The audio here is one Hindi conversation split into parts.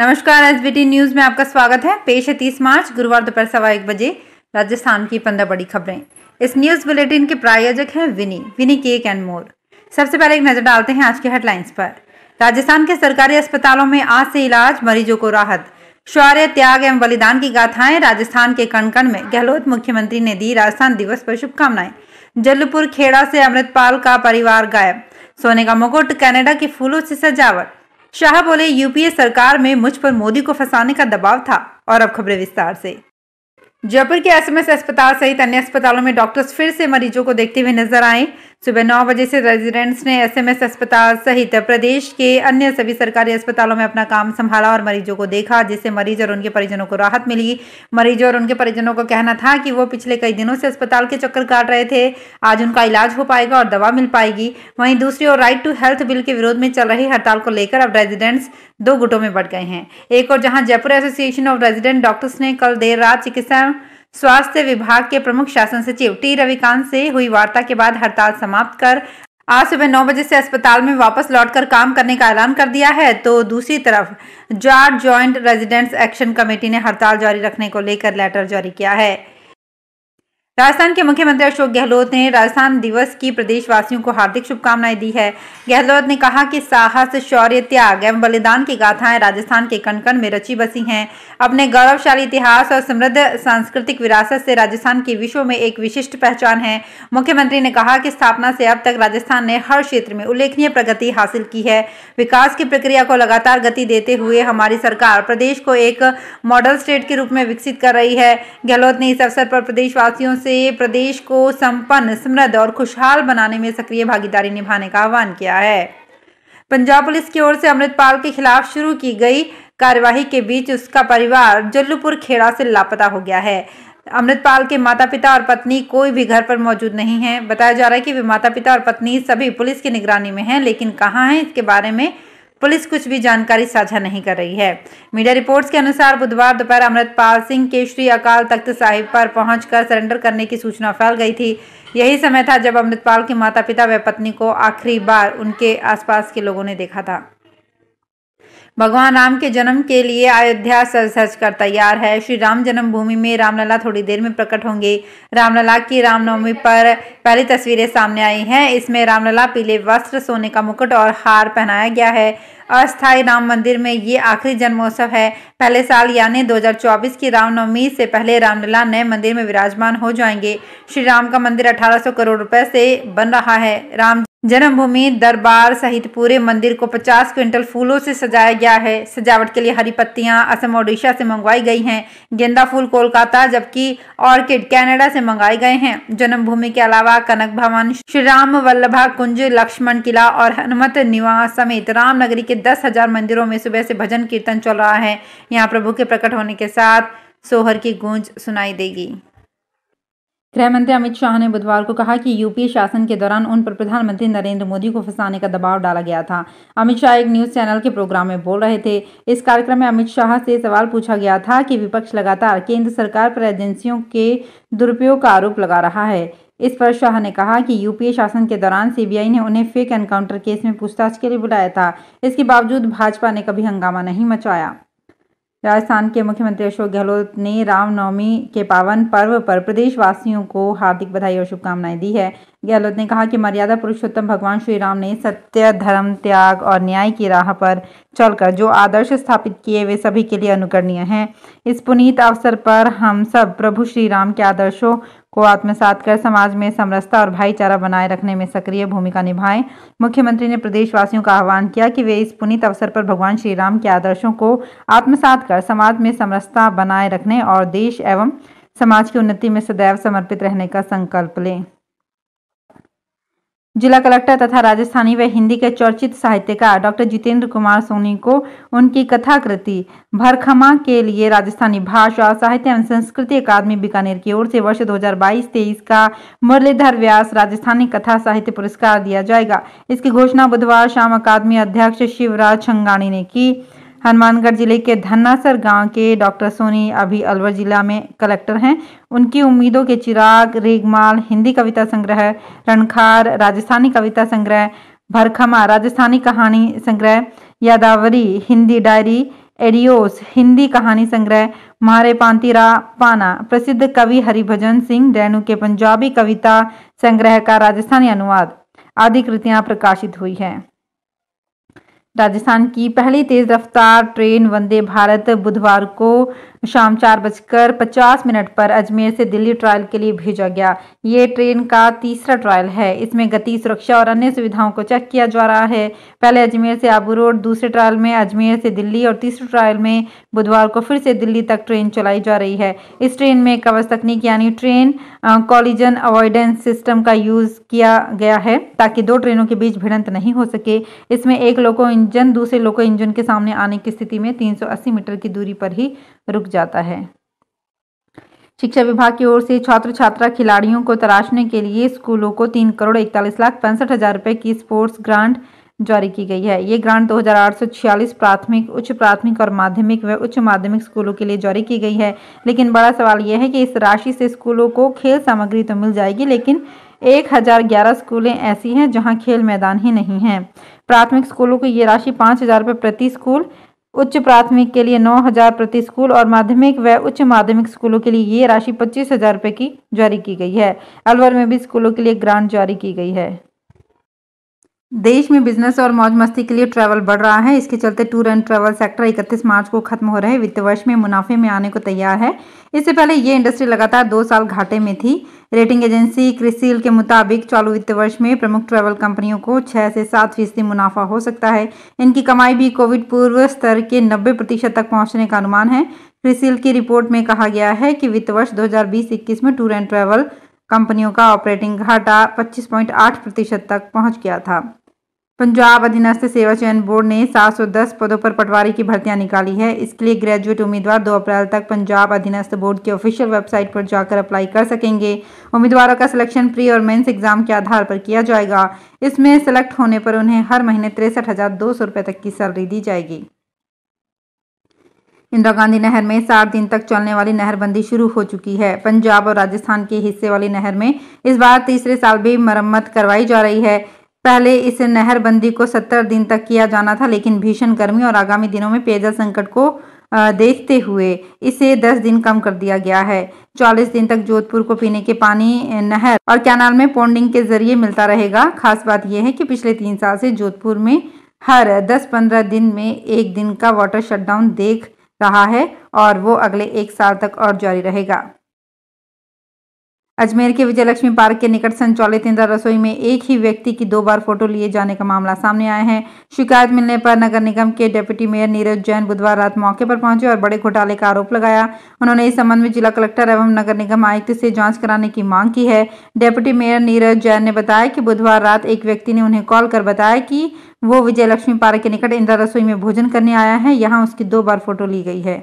नमस्कार एस बी टी न्यूज में आपका स्वागत है पेश है तीस मार्च गुरुवार दोपहर सवा एक बजे राजस्थान की पंद्रह बड़ी खबरें इस न्यूज बुलेटिन के प्रायोजक हैं विनी विनी केक एंड मोर सबसे पहले एक नजर डालते हैं आज के हेडलाइंस पर राजस्थान के सरकारी अस्पतालों में आज से इलाज मरीजों को राहत शौर्य त्याग एवं बलिदान की गाथाएं राजस्थान के कणकण में गहलोत मुख्यमंत्री ने दी राजस्थान दिवस पर शुभकामनाएं जलपुर खेड़ा से अमृतपाल का परिवार गायब सोने का मुकुट कनाडा के फूलों से सजावट शाह बोले यूपीए सरकार में मुझ पर मोदी को फंसाने का दबाव था और अब खबरें विस्तार से जयपुर के एसएमएस अस्पताल सहित अन्य अस्पतालों में डॉक्टर्स फिर से मरीजों को देखते हुए नजर आए सुबह नौ बजे से रेजिडेंट्स ने एसएमएस अस्पताल सहित प्रदेश के अन्य सभी सरकारी अस्पतालों में अपना काम संभाला और मरीजों को देखा जिससे मरीज और उनके परिजनों को राहत मिली मरीजों और उनके परिजनों का कहना था कि वो पिछले कई दिनों से अस्पताल के चक्कर काट रहे थे आज उनका इलाज हो पाएगा और दवा मिल पाएगी वहीं दूसरी ओर राइट टू हेल्थ बिल के विरोध में चल रही हड़ताल को लेकर अब रेजिडेंट्स दो गुटों में बढ़ गए हैं एक और जहाँ Jaipur association of resident doctors ने कल देर रात चिकित्सा स्वास्थ्य विभाग के प्रमुख शासन सचिव टी रविकांत से हुई वार्ता के बाद हड़ताल समाप्त कर आज सुबह नौ बजे से अस्पताल में वापस लौटकर काम करने का ऐलान कर दिया है तो दूसरी तरफ जाट जॉइंट रेजिडेंट्स एक्शन कमेटी ने हड़ताल जारी रखने को लेकर लेटर जारी किया है राजस्थान के मुख्यमंत्री अशोक गहलोत ने राजस्थान दिवस की प्रदेशवासियों को हार्दिक शुभकामनाएं दी है गहलोत ने कहा कि साहस शौर्य त्याग एवं बलिदान की गाथाएं राजस्थान के कणकण में रची बसी हैं अपने गौरवशाली इतिहास और समृद्ध सांस्कृतिक विरासत से राजस्थान की विश्व में एक विशिष्ट पहचान है मुख्यमंत्री ने कहा कि स्थापना से अब तक राजस्थान ने हर क्षेत्र में उल्लेखनीय प्रगति हासिल की है विकास की प्रक्रिया को लगातार गति देते हुए हमारी सरकार प्रदेश को एक मॉडल स्टेट के रूप में विकसित कर रही है गहलोत ने इस अवसर पर प्रदेशवासियों से से प्रदेश को संपन्न समृद्ध और खुशहाल बनाने में सक्रिय भागीदारी निभाने का आह्वान किया है पंजाब पुलिस की ओर से अमृतपाल के खिलाफ शुरू की गई कार्यवाही के बीच उसका परिवार जल्लूपुर खेड़ा से लापता हो गया है अमृतपाल के माता पिता और पत्नी कोई भी घर पर मौजूद नहीं है बताया जा रहा है कि वे माता पिता और पत्नी सभी पुलिस की निगरानी में हैं लेकिन कहाँ हैं इसके बारे में पुलिस कुछ भी जानकारी साझा नहीं कर रही है मीडिया रिपोर्ट्स के अनुसार बुधवार दोपहर अमृतपाल सिंह के श्री अकाल तख्त साहिब पर पहुंचकर सरेंडर करने की सूचना फैल गई थी यही समय था जब अमृतपाल के माता पिता व पत्नी को आखिरी बार उनके आसपास के लोगों ने देखा था भगवान राम के जन्म के लिए अयोध्या सज सज कर तैयार है श्री राम जन्मभूमि में रामलला थोड़ी देर में प्रकट होंगे रामलला की रामनवमी पर पहली तस्वीरें सामने आई हैं इसमें रामलला पीले वस्त्र सोने का मुकुट और हार पहनाया गया है अस्थायी राम मंदिर में ये आखिरी जन्मोत्सव है पहले साल यानी 2024 की रामनवमी से पहले रामलला नए मंदिर में विराजमान हो जाएंगे श्री राम का मंदिर 1800 करोड़ रुपए से बन रहा है राम जन्मभूमि दरबार सहित पूरे मंदिर को 50 क्विंटल फूलों से सजाया गया है सजावट के लिए हरी पत्तियां असम ओडिशा से मंगवाई गई हैं गेंदा फूल कोलकाता जबकि ऑर्किड कनाडा से मंगाए गए हैं जन्मभूमि के अलावा कनक भवन श्री राम वल्लभा कुंज लक्ष्मण किला और हनुमत निवास समेत रामनगरी के दस हजार मंदिरों में सुबह से भजन कीर्तन चल रहा है यहाँ प्रभु के प्रकट होने के साथ सोहर की गूंज सुनाई देगी गृह मंत्री अमित शाह ने बुधवार को कहा कि यूपीए शासन के दौरान उन पर प्रधानमंत्री नरेंद्र मोदी को फंसाने का दबाव डाला गया था अमित शाह एक न्यूज चैनल के प्रोग्राम में बोल रहे थे इस कार्यक्रम में अमित शाह से सवाल पूछा गया था कि विपक्ष लगातार केंद्र सरकार पर एजेंसियों के दुरुपयोग का आरोप लगा रहा है इस पर शाह ने कहा कि यूपीए शासन के दौरान सीबीआई ने उन्हें फेक एनकाउंटर केस में पूछताछ के लिए बुलाया था इसके बावजूद भाजपा ने कभी हंगामा नहीं मचाया राजस्थान के मुख्यमंत्री अशोक गहलोत ने रामनवमी के पावन पर्व पर प्रदेशवासियों को हार्दिक बधाई और शुभकामनाएं दी है गहलोत ने कहा कि मर्यादा पुरुषोत्तम भगवान श्री राम ने सत्य धर्म त्याग और न्याय की राह पर चलकर जो आदर्श स्थापित किए वे सभी के लिए अनुकरणीय हैं इस पुनीत अवसर पर हम सब प्रभु श्री राम के आदर्शों को आत्मसात कर समाज में समरसता और भाईचारा बनाए रखने में सक्रिय भूमिका निभाएं मुख्यमंत्री ने प्रदेशवासियों का आह्वान किया कि वे इस पुनीत अवसर पर भगवान श्री राम के आदर्शों को आत्मसात कर समाज में समरसता बनाए रखने और देश एवं समाज की उन्नति में सदैव समर्पित रहने का संकल्प लें जिला कलेक्टर तथा राजस्थानी व हिंदी के चर्चित साहित्यकार डॉक्टर जितेंद्र कुमार सोनी को उनकी कथा कृति भरखमा के लिए राजस्थानी भाषा साहित्य एवं संस्कृति अकादमी बीकानेर की ओर से वर्ष 2022-23 का मुरलीधर व्यास राजस्थानी कथा साहित्य पुरस्कार दिया जाएगा इसकी घोषणा बुधवार शाम अकादमी अध्यक्ष शिवराज छंगाणी ने की हनुमानगढ़ जिले के धन्नासर गांव के डॉक्टर सोनी अभी अलवर जिला में कलेक्टर हैं उनकी उम्मीदों के चिराग रेगमाल हिंदी कविता संग्रह रणखार राजस्थानी कविता संग्रह भरखमा राजस्थानी कहानी संग्रह यादावरी हिंदी डायरी एडियोस हिंदी कहानी संग्रह मारे पांतिरा पाना प्रसिद्ध कवि हरिभजन सिंह डैनू के पंजाबी कविता संग्रह का राजस्थानी अनुवाद आदि कृतियां प्रकाशित हुई हैं राजस्थान की पहली तेज रफ्तार ट्रेन वंदे भारत बुधवार को शाम चार बजकर पचास मिनट पर अजमेर से दिल्ली ट्रायल के लिए भेजा गया ये ट्रेन का तीसरा ट्रायल है इसमें गति सुरक्षा और अन्य सुविधाओं को चेक किया जा रहा है पहले अजमेर से आबू रोड दूसरे ट्रायल में अजमेर से दिल्ली और तीसरे ट्रायल में बुधवार को फिर से दिल्ली तक ट्रेन चलाई जा रही है इस ट्रेन में कवच तकनीक यानी ट्रेन कॉलिजन अवॉइडेंस सिस्टम का यूज़ किया गया है ताकि दो ट्रेनों के बीच भिड़ंत नहीं हो सके इसमें एक लोको इंजन इंजन दूसरे लोको इंजन के सामने आने की स्थिति में 380 मीटर की दूरी पर ही रुक जाता है शिक्षा विभाग की ओर से छात्र छात्रा खिलाड़ियों को तराशने के लिए स्कूलों को तीन करोड़ इकतालीस लाख पैंसठ हजार रुपए की स्पोर्ट्स ग्रांट जारी की गई है ये ग्रांट 2846 प्राथमिक उच्च प्राथमिक और माध्यमिक व उच्च माध्यमिक स्कूलों के लिए जारी की गई है लेकिन बड़ा सवाल यह है कि इस राशि से स्कूलों को खेल सामग्री तो मिल जाएगी लेकिन एक हज़ार ग्यारह स्कूलें ऐसी हैं जहां खेल मैदान ही नहीं हैं प्राथमिक स्कूलों को ये राशि पाँच हज़ार रुपये प्रति स्कूल उच्च प्राथमिक के लिए नौ हज़ार प्रति स्कूल और माध्यमिक व उच्च माध्यमिक स्कूलों के लिए ये राशि पच्चीस हज़ार रुपये की जारी की गई है अलवर में भी स्कूलों के लिए ग्रांट जारी की गई है देश में बिजनेस और मौज मस्ती के लिए ट्रैवल बढ़ रहा है इसके चलते टूर एंड ट्रैवल सेक्टर 31 मार्च को खत्म हो रहे वित्त वर्ष में मुनाफे में आने को तैयार है इससे पहले ये इंडस्ट्री लगातार दो साल घाटे में थी रेटिंग एजेंसी क्रिसील के मुताबिक चालू वित्त वर्ष में प्रमुख ट्रैवल कंपनियों को छः से सात फीसदी मुनाफा हो सकता है इनकी कमाई भी कोविड पूर्व स्तर के नब्बे प्रतिशत तक पहुंचने का अनुमान है क्रिसील की रिपोर्ट में कहा गया है कि वित्त वर्ष दो हजार में टूर एंड ट्रैवल कंपनियों का ऑपरेटिंग घाटा 25.8 प्रतिशत तक पहुंच गया था पंजाब अधीनस्थ सेवा चयन बोर्ड ने 710 पदों पर पटवारी की भर्तियां निकाली है इसके लिए ग्रेजुएट उम्मीदवार 2 अप्रैल तक पंजाब अधीनस्थ बोर्ड की ऑफिशियल वेबसाइट पर जाकर अप्लाई कर सकेंगे उम्मीदवारों का सिलेक्शन प्री और मेंस एग्जाम के आधार पर किया जाएगा इसमें सिलेक्ट होने पर उन्हें हर महीने तिरसठ रुपए तक की सैलरी दी जाएगी इंदिरा गांधी नहर में सात दिन तक चलने वाली नहरबंदी शुरू हो चुकी है पंजाब और राजस्थान के हिस्से वाली नहर में इस बार तीसरे साल भी मरम्मत करवाई जा रही है पहले इस बंदी को सत्तर दिन तक किया जाना था लेकिन भीषण गर्मी और आगामी दिनों में पेयजल संकट को देखते हुए इसे दस दिन कम कर दिया गया है चालीस दिन तक जोधपुर को पीने के पानी नहर और कैनाल में पोंडिंग के जरिए मिलता रहेगा खास बात यह है कि पिछले तीन साल से जोधपुर में हर दस पंद्रह दिन में एक दिन का वाटर शटडाउन देख रहा है और वो अगले एक साल तक और जारी रहेगा अजमेर के विजयलक्ष्मी पार्क के निकट संचालित इंदिरा रसोई में एक ही व्यक्ति की दो बार फोटो लिए जाने का मामला सामने आया है शिकायत मिलने पर नगर निगम के डिप्टी मेयर नीरज जैन बुधवार रात मौके पर पहुंचे और बड़े घोटाले का आरोप लगाया उन्होंने इस संबंध में जिला कलेक्टर एवं नगर निगम आयुक्त से जाँच कराने की मांग की है डेप्यूटी मेयर नीरज जैन ने बताया की बुधवार रात एक व्यक्ति ने उन्हें कॉल कर बताया की वो विजयलक्ष्मी पार्क के निकट इंदिरा रसोई में भोजन करने आया है यहाँ उसकी दो बार फोटो ली गई है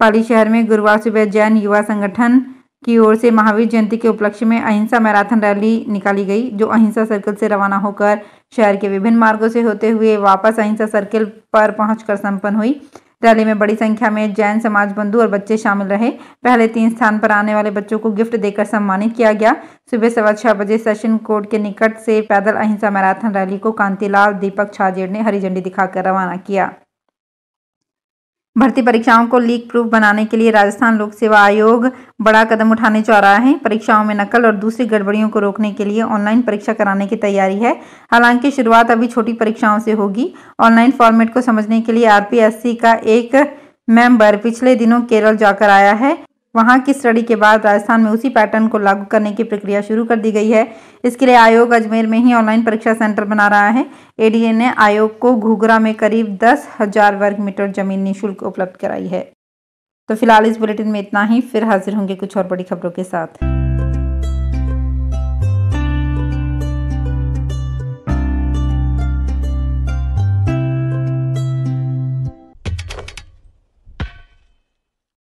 पाली शहर में गुरुवार सुबह जैन युवा संगठन की ओर से महावीर जयंती के उपलक्ष्य में अहिंसा मैराथन रैली निकाली गई जो अहिंसा सर्कल से रवाना होकर शहर के विभिन्न मार्गों से होते हुए वापस अहिंसा सर्कल पर पहुंचकर संपन्न हुई रैली में बड़ी संख्या में जैन समाज बंधु और बच्चे शामिल रहे पहले तीन स्थान पर आने वाले बच्चों को गिफ्ट देकर सम्मानित किया गया सुबह सवा छह बजे सेशन कोर्ट के निकट से पैदल अहिंसा मैराथन रैली को कांतिलाल दीपक छाजेड़ ने हरी झंडी दिखाकर रवाना किया भर्ती परीक्षाओं को लीक प्रूफ बनाने के लिए राजस्थान लोक सेवा आयोग बड़ा कदम उठाने जा रहा है परीक्षाओं में नकल और दूसरी गड़बड़ियों को रोकने के लिए ऑनलाइन परीक्षा कराने की तैयारी है हालांकि शुरुआत अभी छोटी परीक्षाओं से होगी ऑनलाइन फॉर्मेट को समझने के लिए आर का एक मेंबर पिछले दिनों केरल जाकर आया है वहाँ की स्टडी के बाद राजस्थान में उसी पैटर्न को लागू करने की प्रक्रिया शुरू कर दी गई है इसके लिए आयोग अजमेर में ही ऑनलाइन परीक्षा सेंटर बना रहा है एडीए ने आयोग को घुगरा में करीब दस हजार वर्ग मीटर जमीन निःशुल्क उपलब्ध कराई है तो फिलहाल इस बुलेटिन में इतना ही फिर हाजिर होंगे कुछ और बड़ी खबरों के साथ